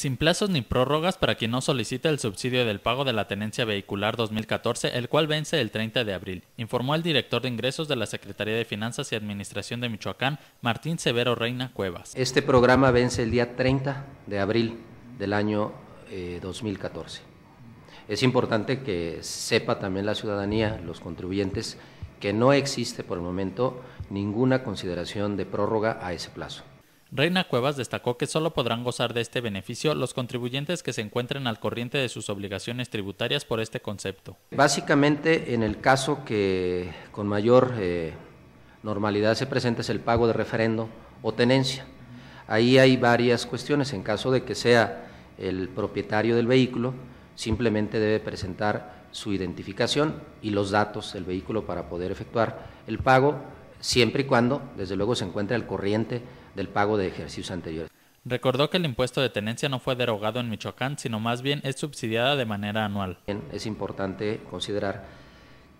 Sin plazos ni prórrogas para quien no solicite el subsidio del pago de la tenencia vehicular 2014, el cual vence el 30 de abril, informó el director de ingresos de la Secretaría de Finanzas y Administración de Michoacán, Martín Severo Reina Cuevas. Este programa vence el día 30 de abril del año 2014. Eh, es importante que sepa también la ciudadanía, los contribuyentes, que no existe por el momento ninguna consideración de prórroga a ese plazo. Reina Cuevas destacó que solo podrán gozar de este beneficio los contribuyentes que se encuentren al corriente de sus obligaciones tributarias por este concepto. Básicamente, en el caso que con mayor eh, normalidad se presenta es el pago de referendo o tenencia. Ahí hay varias cuestiones. En caso de que sea el propietario del vehículo, simplemente debe presentar su identificación y los datos del vehículo para poder efectuar el pago siempre y cuando, desde luego, se encuentre al corriente del pago de ejercicios anteriores. Recordó que el impuesto de tenencia no fue derogado en Michoacán, sino más bien es subsidiada de manera anual. Es importante considerar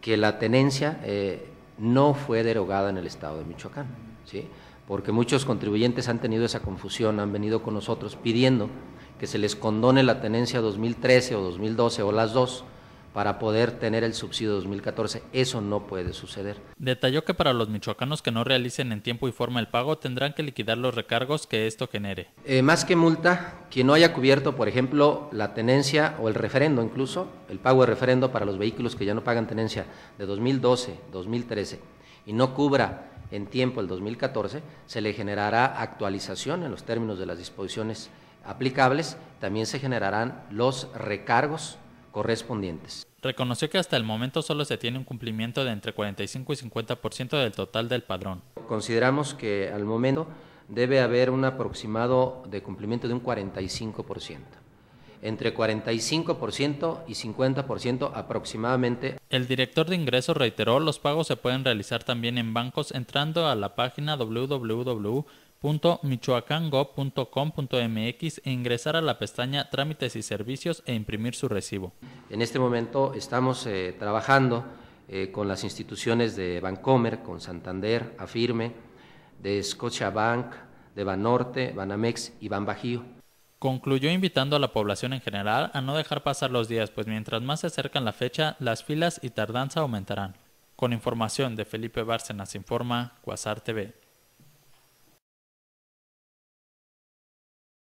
que la tenencia eh, no fue derogada en el estado de Michoacán, ¿sí? porque muchos contribuyentes han tenido esa confusión, han venido con nosotros pidiendo que se les condone la tenencia 2013 o 2012 o las dos, para poder tener el subsidio 2014. Eso no puede suceder. Detalló que para los michoacanos que no realicen en tiempo y forma el pago tendrán que liquidar los recargos que esto genere. Eh, más que multa, quien no haya cubierto, por ejemplo, la tenencia o el referendo incluso, el pago de referendo para los vehículos que ya no pagan tenencia de 2012, 2013 y no cubra en tiempo el 2014, se le generará actualización en los términos de las disposiciones aplicables, también se generarán los recargos correspondientes. Reconoció que hasta el momento solo se tiene un cumplimiento de entre 45 y 50% del total del padrón. Consideramos que al momento debe haber un aproximado de cumplimiento de un 45%. Entre 45% y 50% aproximadamente. El director de ingresos reiteró los pagos se pueden realizar también en bancos entrando a la página www mx e ingresar a la pestaña Trámites y Servicios e imprimir su recibo. En este momento estamos eh, trabajando eh, con las instituciones de Bancomer, con Santander, Afirme, de Scotiabank, de Banorte, Banamex y Banbajío. Concluyó invitando a la población en general a no dejar pasar los días, pues mientras más se acercan la fecha, las filas y tardanza aumentarán. Con información de Felipe Bárcenas informa Quasar TV.